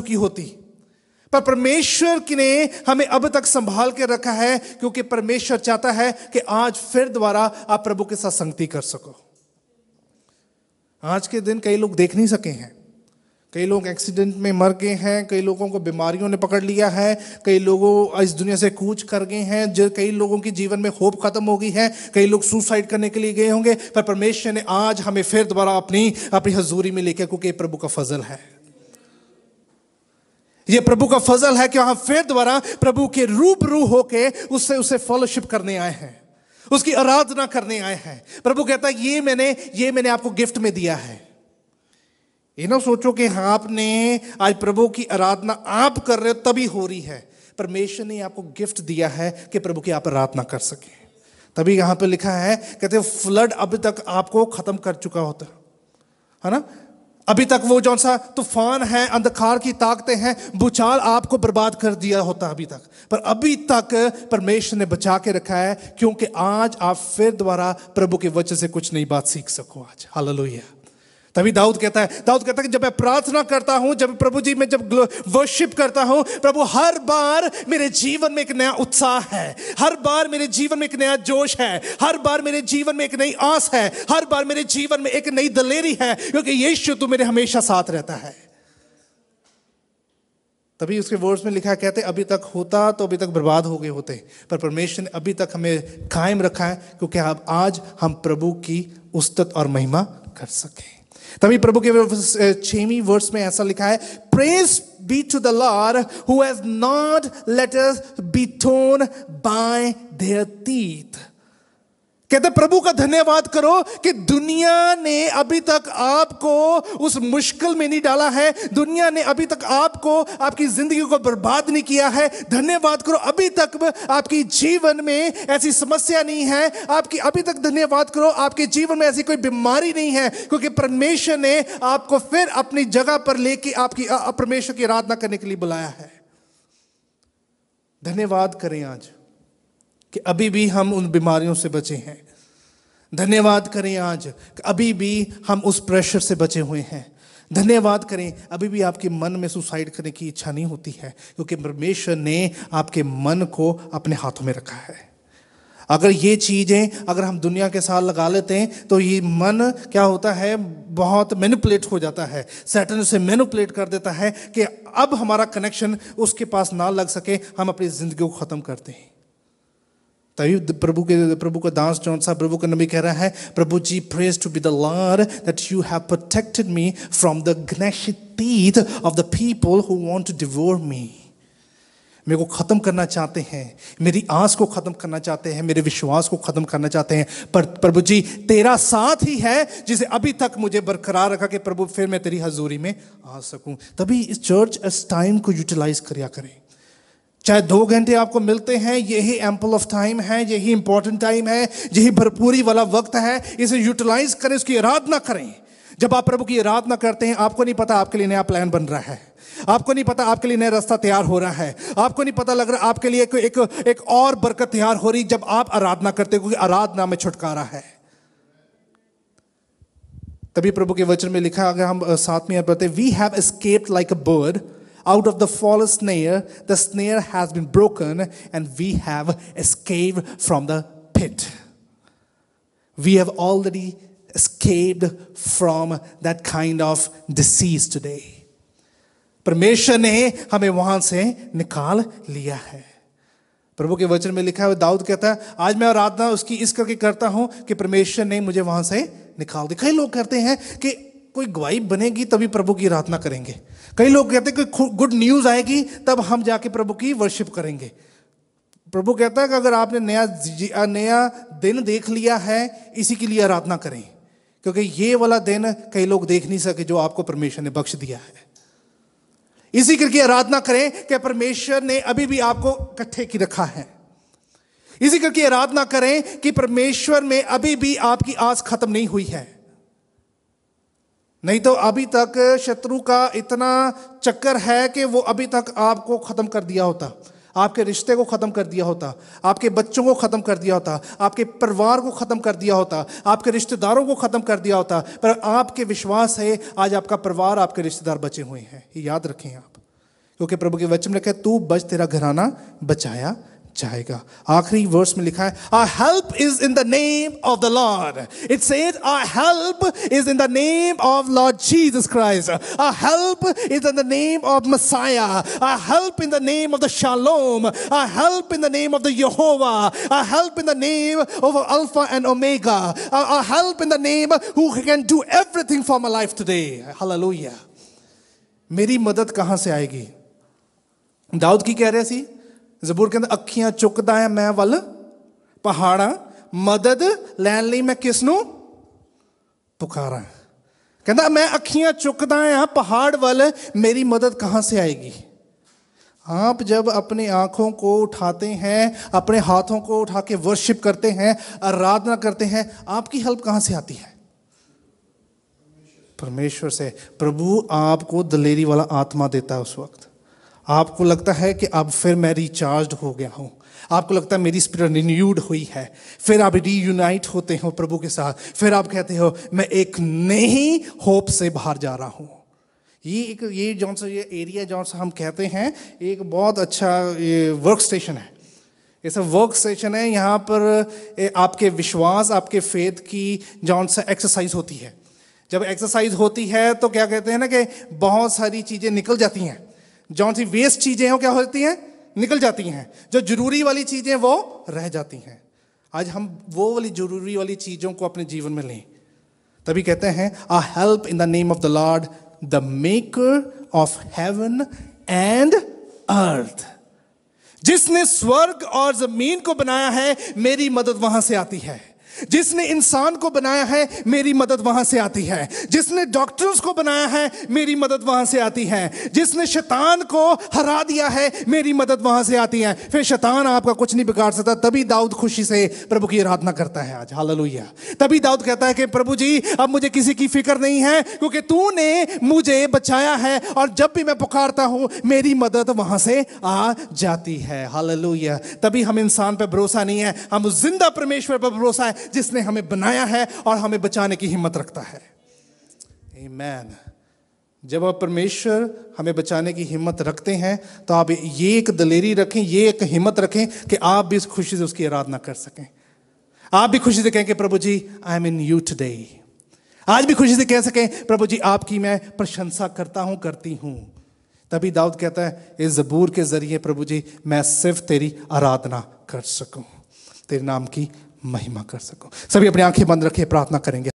चुकी होती पर परमेश्वर ने हमें अब तक संभाल के रखा है क्योंकि परमेश्वर चाहता है कि आज फिर द्वारा आप प्रभु के साथ संगति कर सको आज के दिन कई लोग देख नहीं सके हैं कई लोग एक्सीडेंट में मर गए हैं कई लोगों को बीमारियों ने पकड़ लिया है कई लोगों इस दुनिया से कूच कर गए हैं जो कई लोगों के जीवन में होप खत्म हो गई है कई लोग सुसाइड करने के लिए गए होंगे पर परमेश्वर ने आज हमें फिर दोबारा अपनी अपनी हजूरी में लेकर क्योंकि प्रभु का फजल है ये प्रभु का फजल है कि वहां फिर द्वारा प्रभु के रूप रू होके उससे उसे फॉलोशिप करने आए हैं उसकी आराधना करने आए हैं प्रभु कहता है ये मैंने ये मैंने आपको गिफ्ट में दिया है ये ना सोचो कि हाँ आपने आज प्रभु की आराधना आप कर रहे हो तभी हो रही है परमेश्वर ने आपको गिफ्ट दिया है कि प्रभु की आप आराधना कर सके तभी यहां पे लिखा है कहते फ्लड अब तक आपको खत्म कर चुका होता है ना अभी तक वो जौन सा तूफान है अंधकार की ताकतें हैं भूचाल आपको बर्बाद कर दिया होता अभी तक पर अभी तक परमेश्वर ने बचा के रखा है क्योंकि आज आप फिर द्वारा प्रभु के वचन से कुछ नई बात सीख सको आज हाल लोहिया तभी दाऊद कहता है दाऊद कहता है कि जब मैं प्रार्थना करता हूं जब प्रभु जी मैं जब वर्शिप करता हूं प्रभु हर बार मेरे जीवन में एक नया उत्साह है हर बार मेरे जीवन में एक नया जोश है हर बार मेरे जीवन में एक नई आस है हर बार मेरे जीवन में एक नई दलेरी है क्योंकि यीशु तो मेरे हमेशा साथ रहता है तभी उसके वर्ड्स में लिखा कहते अभी तक होता तो अभी तक बर्बाद हो गए होते पर परमेश्वर ने अभी तक हमें कायम रखा है क्योंकि अब आज हम प्रभु की उस्तत और महिमा कर सकें तभी प्रभु के छवी वर्ष में ऐसा लिखा है praise be to the Lord who has not let us be torn by their teeth कहते प्रभु का धन्यवाद करो कि दुनिया ने अभी तक आपको उस मुश्किल में नहीं डाला है दुनिया ने अभी तक आपको आपकी जिंदगी को बर्बाद नहीं किया है धन्यवाद करो अभी तक आपकी जीवन में ऐसी समस्या नहीं है आपकी अभी तक धन्यवाद करो आपके जीवन में ऐसी कोई बीमारी नहीं है क्योंकि परमेश्वर ने आपको फिर अपनी जगह पर लेके आपकी परमेश्वर की आराधना करने के लिए बुलाया है धन्यवाद करें आज कि अभी भी हम उन बीमारियों से बचे हैं धन्यवाद करें आज कि अभी भी हम उस प्रेशर से बचे हुए हैं धन्यवाद करें अभी भी आपके मन में सुसाइड करने की इच्छा नहीं होती है क्योंकि परमेश्वर ने आपके मन को अपने हाथों में रखा है अगर ये चीज़ें अगर हम दुनिया के साथ लगा लेते हैं तो ये मन क्या होता है बहुत मैनिपुलेट हो जाता है सैटन उसे मैनिपुलेट कर देता है कि अब हमारा कनेक्शन उसके पास ना लग सके हम अपनी ज़िंदगी को ख़त्म करते हैं तभी प्रभु के प्रभु का दास जौन सा प्रभु का नबी कह रहा है प्रभु जी praise to be the Lord that you have protected me from the gnash teeth of the people who want to devour me मेरे को ख़त्म करना चाहते हैं मेरी आस को ख़त्म करना चाहते हैं मेरे विश्वास को ख़त्म करना चाहते हैं पर प्रभु जी तेरा साथ ही है जिसे अभी तक मुझे बरकरार रखा कि प्रभु फिर मैं तेरी हजूरी में आ सकूं तभी इस चर्च इस टाइम को यूटिलाइज करिया करें चाहे दो घंटे आपको मिलते हैं यही एम्पल ऑफ टाइम है यही इंपॉर्टेंट टाइम है यही भरपूरी वाला वक्त है इसे यूटिलाइज करें उसकी आराधना करें जब आप प्रभु की आराधना करते हैं आपको नहीं पता आपके लिए नया प्लान बन रहा है आपको नहीं पता आपके लिए नया रास्ता तैयार हो रहा है आपको नहीं पता लग रहा आपके लिए एक एक, एक और बरकत तैयार हो रही जब आप आराधना करते हो क्योंकि आराधना में छुटकारा है तभी प्रभु के वचन में लिखा अगर हम साथ में we have escaped like a bird out of the false snare, the snare has been broken and we have escaped from the pit. We have already escaped from that kind of disease today. परमेश्वर ने हमें वहां से निकाल लिया है प्रभु के वचन में लिखा है दाऊद कहता है आज मैं आराधना उसकी इस करके करता हूं कि परमेश्वर ने मुझे वहां से निकाल दिया कई लोग करते हैं कि कोई गवाही बनेगी तभी प्रभु की आराधना करेंगे कई लोग कहते हैं कि गुड न्यूज़ आएगी तब हम जाके प्रभु की वर्शिप करेंगे प्रभु कहता है कि अगर आपने नया नया दिन देख लिया है इसी के लिए आराधना करें क्योंकि ये वाला दिन कई लोग देख नहीं सके जो आपको परमेश्वर ने बख्श दिया है इसी करके आराधना करें कि परमेश्वर ने अभी भी आपको इकट्ठे की रखा है इसी करके आराधना करें कि परमेश्वर में अभी भी आपकी आस खत्म नहीं हुई है नहीं तो अभी तक शत्रु का इतना चक्कर है कि वो अभी तक आपको ख़त्म कर दिया होता आपके रिश्ते को ख़त्म कर दिया होता आपके बच्चों को ख़त्म कर दिया होता आपके परिवार को ख़त्म कर दिया होता आपके रिश्तेदारों को ख़त्म कर दिया होता पर आपके विश्वास है आज आपका परिवार आपके रिश्तेदार बचे हुए हैं ये याद रखें आप क्योंकि प्रभु के वचन में लिखा तू बच तेरा घराना बचाया जाएगा आखिरी वर्स में लिखा है our help is in the name of the Lord it says our help is in the name of Lord Jesus Christ our help is in the name of Messiah our help in the name of the Shalom our help in the name of the Jehovah our help in the name of alpha and omega our help in the name who can do everything for my life today hallelujah मेरी मदद कहां से आएगी दाऊद की कह रहे थी जबूर कहते अखियां चुकदा है मैं वल पहाड़ा मदद लैन ਲਈ मैं ਕਿਸ पुकारा कहता मैं अखियां चुकदा ਚੁੱਕਦਾ पहाड़ वल मेरी मदद ਮਦਦ से आएगी आप जब अपनी आंखों को उठाते हैं अपने हाथों को उठा के वर्शिप करते हैं आराधना करते हैं आपकी हेल्प कहाँ से आती है परमेश्वर से प्रभु आपको दलेरी वाला आत्मा देता है उस वक्त आपको लगता है कि अब फिर मैं रिचार्ज हो गया हूँ आपको लगता है मेरी स्पिरिट रिन्यूड हुई है फिर आप रीयूनाइट होते हो प्रभु के साथ फिर आप कहते हो मैं एक नई होप से बाहर जा रहा हूँ ये एक ये जौन सा ये एरिया जौन सा हम कहते हैं एक बहुत अच्छा ये वर्क स्टेशन है ये सब वर्क स्टेशन है यहाँ पर आपके विश्वास आपके फेथ की जौन सा एक्सरसाइज होती है जब एक्सरसाइज होती है तो क्या कहते हैं ना कि बहुत सारी चीज़ें निकल जाती हैं जौन सी वेस्ट चीजें हैं क्या होती हैं निकल जाती हैं जो जरूरी वाली चीजें वो रह जाती हैं आज हम वो वाली जरूरी वाली चीजों को अपने जीवन में लें तभी कहते हैं our help in the name of the Lord the maker of heaven and earth जिसने स्वर्ग और जमीन को बनाया है मेरी मदद वहां से आती है जिसने इंसान को बनाया है मेरी मदद वहां से आती है जिसने डॉक्टर्स को बनाया है मेरी मदद वहां से आती है जिसने शैतान को हरा दिया है मेरी मदद वहां से आती है फिर शैतान आपका कुछ नहीं बिगाड़ सकता तभी दाऊद खुशी से प्रभु की आराधना करता है आज हाल तभी दाऊद कहता है कि प्रभु जी अब मुझे किसी की फिक्र नहीं है क्योंकि ने मुझे बचाया है और जब भी मैं पुकारता हूं मेरी मदद वहां से आ जाती है हाल तभी हम इंसान पर भरोसा नहीं है हम जिंदा परमेश्वर पर भरोसा है जिसने हमें बनाया है और हमें बचाने की हिम्मत रखता है मैन जब आप परमेश्वर हमें बचाने की हिम्मत रखते हैं तो आप ये एक दलेरी रखें ये एक हिम्मत रखें कि आप भी इस खुशी से उसकी आराधना कर सकें आप भी खुशी से कहें कि प्रभु जी I am in you today आज भी खुशी से कह सकें प्रभु जी आपकी मैं प्रशंसा करता हूं करती हूं तभी दाऊद कहता है इस जबूर के जरिए प्रभु जी मैं सिर्फ तेरी आराधना कर सकूं तेरे नाम की महिमा कर सको सभी अपनी आंखें बंद रखे प्रार्थना करेंगे